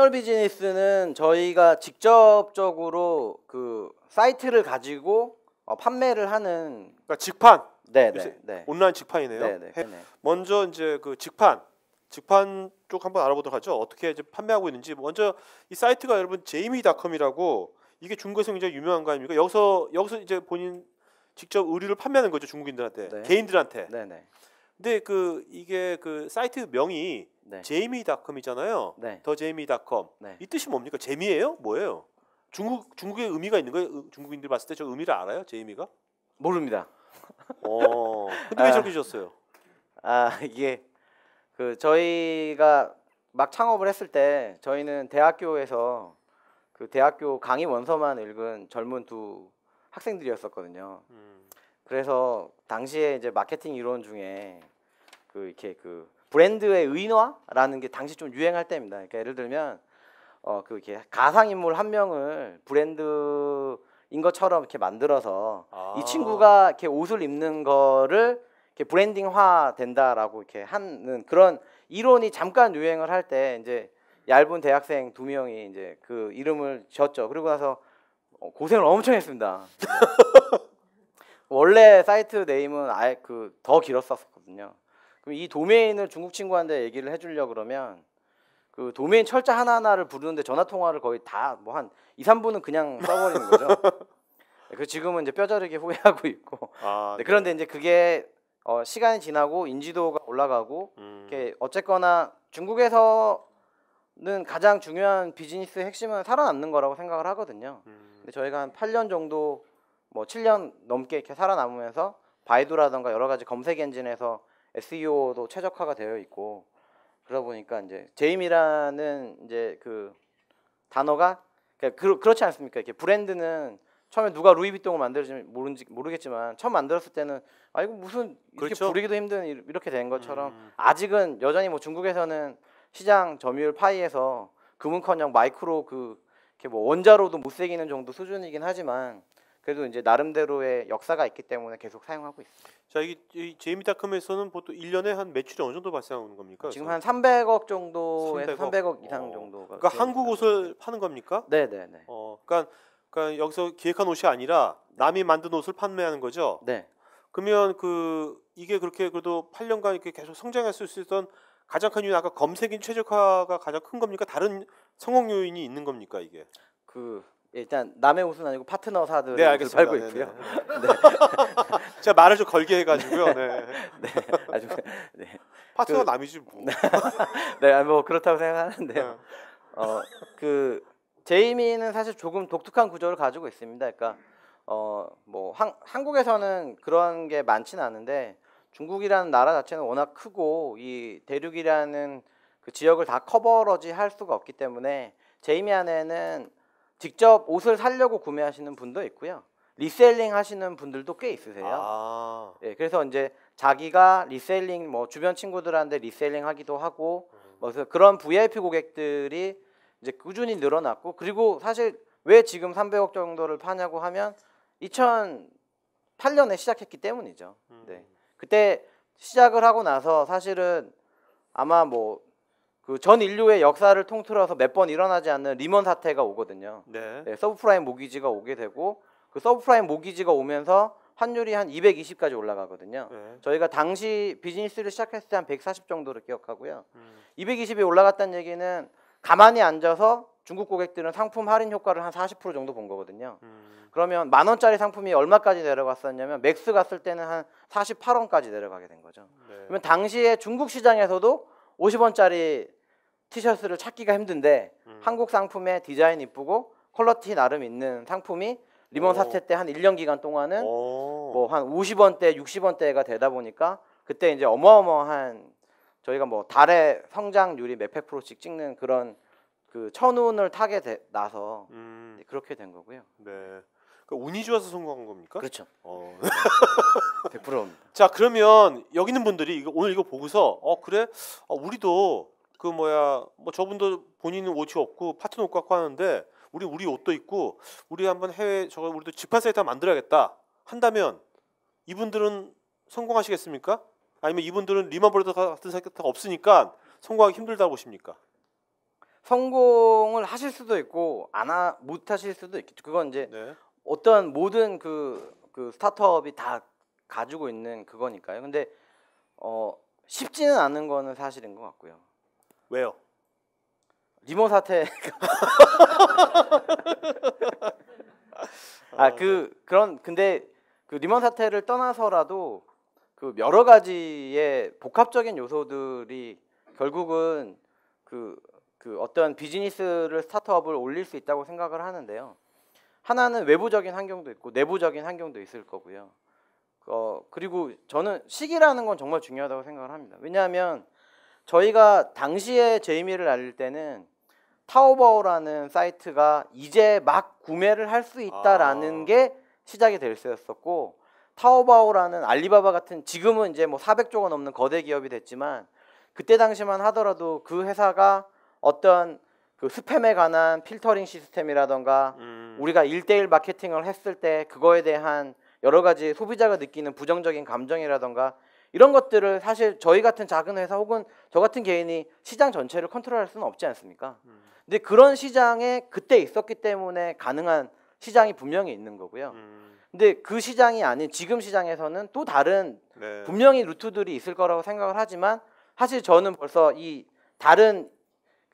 채널 비즈니스는 저희가 직접적으로 그 사이트를 가지고 어, 판매를 하는 그러니까 직판. 네, 네, 네. 온라인 직판이네요. 네네, 네, 네 먼저 이제 그 직판 직판 쪽 한번 알아보도록 하죠. 어떻게 이제 판매하고 있는지 먼저 이 사이트가 여러분 제이미닷컴이라고 이게 중국에서 굉장히 유명한 거 아닙니까? 여기서 여기서 이제 본인 직접 의류를 판매하는 거죠 중국인들한테 네. 개인들한테. 네네. 네. 근데 그 이게 그 사이트 명이 네. 제이미닷컴이잖아요. 네. 더 제이미닷컴. 네. 이 뜻이 뭡니까? 재미예요? 뭐예요? 중국 중국의 의미가 있는 거예요? 중국인들 봤을 때 저 의미를 알아요? 제이미가? 모릅니다. 어. 근데 아, 왜 저렇게 지었어요? 아, 이게 그 저희가 막 창업을 했을 때 저희는 대학교에서 그 대학교 강의 원서만 읽은 젊은 두 학생들이었었거든요. 음. 그래서 당시에 이제 마케팅 이론 중에 그 이렇게 그 브랜드의 의인화라는 게 당시 좀 유행할 때입니다. 그러니까 예를 들면 어 그 이렇게 가상 인물 한 명을 브랜드인 것처럼 이렇게 만들어서 아. 이 친구가 이렇게 옷을 입는 거를 이렇게 브랜딩화 된다라고 이렇게 하는 그런 이론이 잠깐 유행을 할 때 이제 얇은 대학생 두 명이 이제 그 이름을 지었죠. 그리고 나서 어, 고생을 엄청 했습니다. 네. 원래 사이트 네임은 아예 그더 길었었거든요. 그럼 이 도메인을 중국 친구한테 얘기를 해주려 그러면 그 도메인 철자 하나하나를 부르는데 전화 통화를 거의 다 뭐 한 2, 3분은 그냥 써버리는 거죠. 그 지금은 이제 뼈저리게 후회하고 있고. 아, 네, 네. 그런데 네. 이제 그게 어, 시간이 지나고 인지도가 올라가고 음. 이렇게 어쨌거나 중국에서는 가장 중요한 비즈니스 핵심은 살아남는 거라고 생각을 하거든요. 음. 근데 저희가 한 8년 정도 뭐 7년 넘게 이렇게 살아남으면서 바이두라던가 여러 가지 검색 엔진에서 SEO도 최적화가 되어 있고 그러다 보니까 이제 제임이라는 이제 그 단어가 그러니까 그렇지 않습니까? 이렇게 브랜드는 처음에 누가 루이비통을 만들지 모르지 모르겠지만 처음 만들었을 때는 아 이거 무슨 이렇게 그렇죠. 부르기도 힘든 이렇게 된 것처럼 음, 음. 아직은 여전히 뭐 중국에서는 시장 점유율 파이에서 금은커녕 마이크로 그 이렇게 뭐 원자로도 못 새기는 정도 수준이긴 하지만 그래도 이제 나름대로의 역사가 있기 때문에 계속 사용하고 있습니다. 자, 이, 이 제이미닷컴에서는 보통 1년에 한 매출이 어느 정도 발생하는 겁니까? 지금 한 300억 정도에서 300억, 300억 어. 이상 어. 정도가. 그러니까 한국 옷을 파는 겁니까? 네, 네, 네. 어, 그러니까, 그러니까 여기서 기획한 옷이 아니라 남이 만든 옷을 판매하는 거죠. 네. 그러면 그 이게 그렇게 그래도 8년간 이렇게 계속 성장했수 있던 가장 큰 이유는 아까 검색인 최적화가 가장 큰 겁니까? 다른 성공 요인이 있는 겁니까 이게? 그 일단 남의 옷은 아니고 파트너사들 네, 알겠습니다. 팔고 네, 있고요. 네. 제가 말을 좀 걸게 해가지고요. 네. 네. 아주 그, 네. 파트너 그, 남이지 뭐. 네, 뭐 그렇다고 생각하는데 네. 어그 제이미는 사실 조금 독특한 구조를 가지고 있습니다. 그러니까 어뭐 한국에서는 그런 게 많지는 않은데 중국이라는 나라 자체는 워낙 크고 이 대륙이라는 그 지역을 다 커버러지 할 수가 없기 때문에 제이미 안에는 직접 옷을 사려고 구매하시는 분도 있고요. 리셀링 하시는 분들도 꽤 있으세요. 아. 예, 그래서 이제 자기가 리셀링 뭐 주변 친구들한테 리셀링 하기도 하고 뭐 그래서 그런 VIP 고객들이 이제 꾸준히 늘어났고 그리고 사실 왜 지금 300억 정도를 파냐고 하면 2008년에 시작했기 때문이죠. 음. 네. 그때 시작을 하고 나서 사실은 아마 뭐 그전 인류의 역사를 통틀어서 몇 번 일어나지 않는 리먼 사태가 오거든요. 네. 네, 서브프라임 모기지가 오게 되고 그 서브프라임 모기지가 오면서 환율이 한 220까지 올라가거든요. 네. 저희가 당시 비즈니스를 시작했을 때 한 140 정도를 기억하고요. 음. 220이 올라갔다는 얘기는 가만히 앉아서 중국 고객들은 상품 할인 효과를 한 40% 정도 본 거거든요. 음. 그러면 만 원짜리 상품이 얼마까지 내려갔었냐면 맥스 갔을 때는 한 48원까지 내려가게 된 거죠. 네. 그러면 당시에 중국 시장에서도 50원짜리 티셔츠를 찾기가 힘든데 음. 한국 상품의 디자인 이쁘고 컬러티 나름 있는 상품이 리먼 사태 때 한 1년 기간 동안은 뭐 한 50원대, 60원대가 되다 보니까 그때 이제 어마어마한 저희가 뭐달의 성장률이 몇백 프로씩 찍는 그런 그 천운을 타게 되, 나서 음. 그렇게 된 거고요. 네. 그 운이 좋아서 성공한 겁니까? 그렇죠. 어. 1 0 0입니자 그러면 여기 있는 분들이 이거, 오늘 이거 보고서 어 그래 어, 우리도 그 뭐야 뭐 저분도 본인은 옷이 없고 파트너 옷 갖고 하는데 우리 우리 옷도 있고 우리 한번 해외 저거 우리도 집합사이트 만들어야겠다 한다면 이분들은 성공하시겠습니까? 아니면 이분들은 리만 브라더 같은 사이트가 없으니까 성공하기 힘들다 고 보십니까? 성공을 하실 수도 있고 안 못 하 하실 수도 있겠죠. 그건 이제 네. 어떤 모든 그, 그 스타트업이 다 가지고 있는 그거니까요. 근데 어 쉽지는 않은 거는 사실인 것 같고요. 왜요? 리모 사태. 아그 어, 네. 그런 근데 그 리먼 사태를 떠나서라도 그 여러 가지의 복합적인 요소들이 결국은 그, 그 어떤 비즈니스를 스타트업을 올릴 수 있다고 생각을 하는데요. 하나는 외부적인 환경도 있고 내부적인 환경도 있을 거고요. 어, 그리고 저는 시기라는 건 정말 중요하다고 생각을 합니다. 왜냐하면 저희가 당시에 제이미를 알릴 때는 타오바오라는 사이트가 이제 막 구매를 할 수 있다라는 아. 게 시작이 될수였었고 타오바오라는 알리바바 같은 지금은 이제 뭐 400조가 넘는 거대 기업이 됐지만 그때 당시만 하더라도 그 회사가 어떤 그 스팸에 관한 필터링 시스템이라던가 음. 우리가 일대일 마케팅을 했을 때 그거에 대한 여러 가지 소비자가 느끼는 부정적인 감정이라던가 이런 것들을 사실 저희 같은 작은 회사 혹은 저 같은 개인이 시장 전체를 컨트롤할 수는 없지 않습니까? 음. 근데 그런 시장에 그때 있었기 때문에 가능한 시장이 분명히 있는 거고요. 음. 근데 그 시장이 아닌 지금 시장에서는 또 다른 네. 분명히 루트들이 있을 거라고 생각을 하지만 사실 저는 벌써 이 다른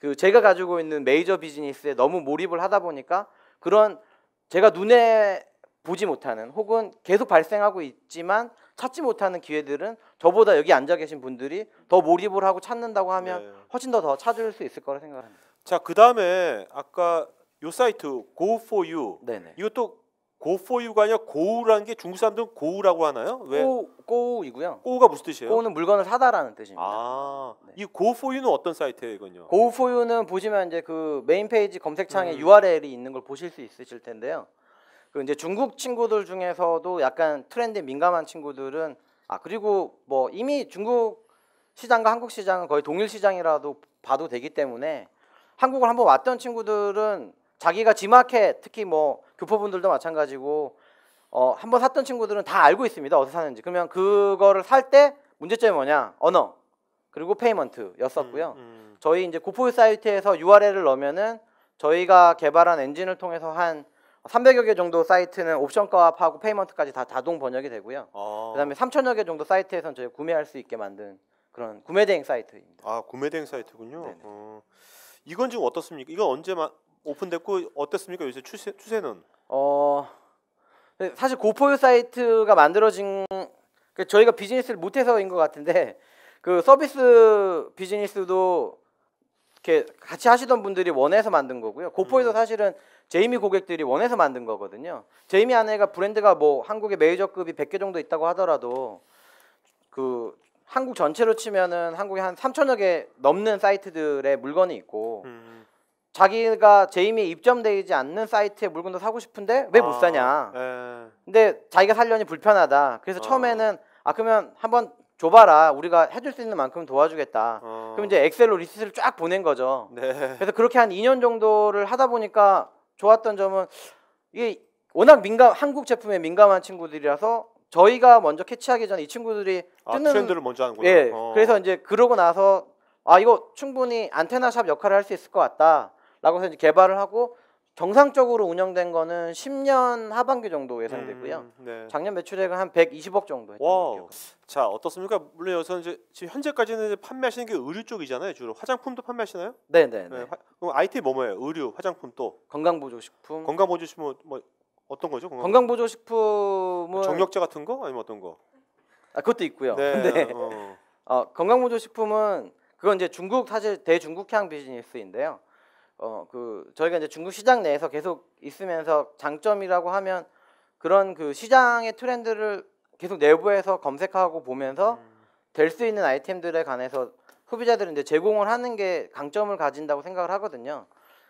그 제가 가지고 있는 메이저 비즈니스에 너무 몰입을 하다 보니까 그런 제가 눈에 보지 못하는 혹은 계속 발생하고 있지만 찾지 못하는 기회들은 저보다 여기 앉아 계신 분들이 더 몰입을 하고 찾는다고 하면 네. 훨씬 더 더 찾을 수 있을 거라 생각합니다. 자, 그다음에 아까 요 사이트 Go for You. 네네. 이것도 Go for You가 아니라 고우라는 게 중국 사람들은 고우라고 하나요? 왜? 고우이고요. 고우가 무슨 뜻이에요? 고우는 물건을 사다라는 뜻입니다. 아, 네. 이 Go for You는 어떤 사이트예요, 이건요? Go for You는 보시면 이제 그 메인 페이지 검색창에 음. URL이 있는 걸 보실 수 있으실 텐데요. 그 이제 중국 친구들 중에서도 약간 트렌드에 민감한 친구들은 아 그리고 뭐 이미 중국 시장과 한국 시장은 거의 동일 시장이라도 봐도 되기 때문에 한국을 한번 왔던 친구들은 자기가 지마켓 특히 뭐 교포분들도 마찬가지고 어 한번 샀던 친구들은 다 알고 있습니다 어디서 사는지 그러면 그거를 살 때 문제점이 뭐냐 언어 그리고 페이먼트였었고요 음, 음. 저희 이제 고포 사이트에서 URL을 넣으면은 저희가 개발한 엔진을 통해서 한 300여 개 정도 사이트는 옵션과 하고 페이먼트까지 다 자동 번역이 되고요. 아. 그다음에 3천여 개 정도 사이트에선 저희 구매할 수 있게 만든 그런 구매 대행 사이트입니다. 아 구매 대행 사이트군요. 어. 이건 지금 어떻습니까? 이건 언제 마, 오픈됐고 어땠습니까? 요새 추세 추세는? 어 사실 고포유 사이트가 만들어진 그 저희가 비즈니스를 못해서인 것 같은데 그 서비스 비즈니스도 이렇게 같이 하시던 분들이 원해서 만든 거고요. 고포에서 음. 사실은 제이미 고객들이 원해서 만든 거거든요. 제이미 아내가 브랜드가 뭐한국의 메이저급이 100개 정도 있다고 하더라도 그 한국 전체로 치면은 한국에 한 3천여 개 넘는 사이트들의 물건이 있고 음. 자기가 제이미 입점되지 않는 사이트에 물건도 사고 싶은데 왜못 아, 사냐. 아, 근데 자기가 살려니 불편하다. 그래서 어. 처음에는 아 그러면 한번 줘봐라 우리가 해줄 수 있는 만큼 도와주겠다 어. 그럼 이제 엑셀로 리스트를 쫙 보낸 거죠 네. 그래서 그렇게 한 2년 정도를 하다 보니까 좋았던 점은 이게 워낙 민감 한국 제품에 민감한 친구들이라서 저희가 먼저 캐치하기 전에 이 친구들이 아, 뜨는 아, 트렌드를 먼저 하는구나 예, 어. 그래서 이제 그러고 나서 아 이거 충분히 안테나 샵 역할을 할 수 있을 것 같다라고 해서 이제 개발을 하고 정상적으로 운영된 거는 10년 하반기 정도 예상되고요. 음, 네. 작년 매출액은 한 120억 정도 했던 자 어떻습니까? 물론 여기서 이제 지금 현재까지는 이제 판매하시는 게 의류 쪽이잖아요. 주로 화장품도 판매하시나요? 네네. 네, 네, 네, 네. 그럼 아이템 뭐뭐예요? 의류, 화장품 또 건강보조식품. 건강보조식품 뭐, 뭐 어떤 거죠? 건강보조식품은 정력제 같은 거 아니면 어떤 거? 아 그것도 있고요. 네. 근데 어. 어, 건강보조식품은 그건 이제 중국 사실 대중국향 비즈니스인데요. 어그 저희가 이제 중국 시장 내에서 계속 있으면서 장점이라고 하면 그런 그 시장의 트렌드를 계속 내부에서 검색하고 보면서 음. 될수 있는 아이템들에 관해서 소비자들은 이제 제공을 하는 게 강점을 가진다고 생각을 하거든요.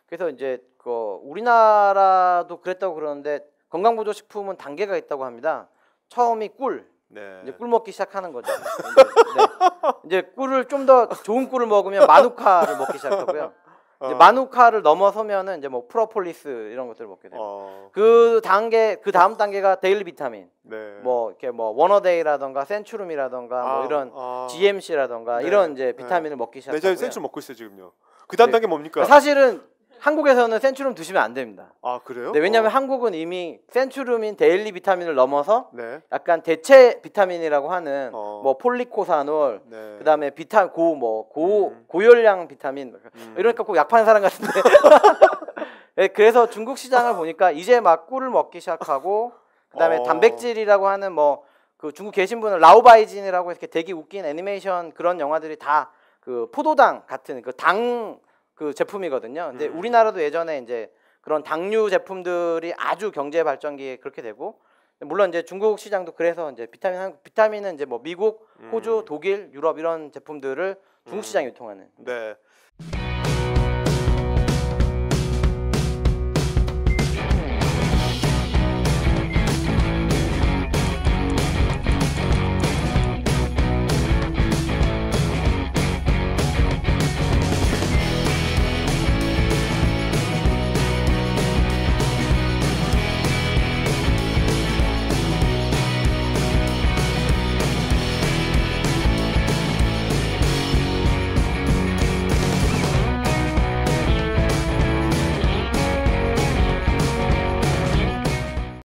그래서 이제 그 우리나라도 그랬다고 그러는데 건강보조식품은 단계가 있다고 합니다. 처음이 꿀. 네. 이제 꿀 먹기 시작하는 거죠. 이제, 네. 이제 꿀을 좀 더 좋은 꿀을 먹으면 마누카를 먹기 시작하고요. 어. 마누카를 넘어서면은 이제 뭐 프로폴리스 이런 것들을 먹게 돼요. 어. 그 단계 그 다음 단계가 데일리 비타민. 네. 뭐 이렇게 뭐 워너데이라던가 센츄룸이라던가 뭐 아, 뭐 이런 아. GMC라던가 네. 이런 이제 네. 비타민을 먹기 시작해요. 네, 저 센츄 먹고 있어요, 지금요. 그 다음 네. 단계 뭡니까? 사실은 한국에서는 센츄룸 드시면안 됩니다. 아 그래요? 네, 왜냐하면 어. 한국은 이미 센츄룸인 데일리 비타민을 넘어서 네. 약간 대체 비타민이라고 하는 어. 뭐 폴리코사놀, 네. 그다음에 비타 고 뭐 고, 음. 고열량 비타민 뭐 음. 이러니까 꼭약파는 사람 같은데. 네, 그래서 중국 시장을 보니까 이제 막 꿀을 먹기 시작하고 그다음에 어. 단백질이라고 하는 뭐 그 중국 계신 분은 라오바이진이라고 이렇게 되게 웃긴 애니메이션 그런 영화들이 다 그 포도당 같은 그당 그 제품이거든요. 근데 음. 우리나라도 예전에 이제 그런 당류 제품들이 아주 경제 발전기에 그렇게 되고 물론 이제 중국 시장도 그래서 이제 비타민 한 비타민은 이제 뭐 미국, 호주, 음. 독일, 유럽 이런 제품들을 중국 음. 시장에 유통하는. 네.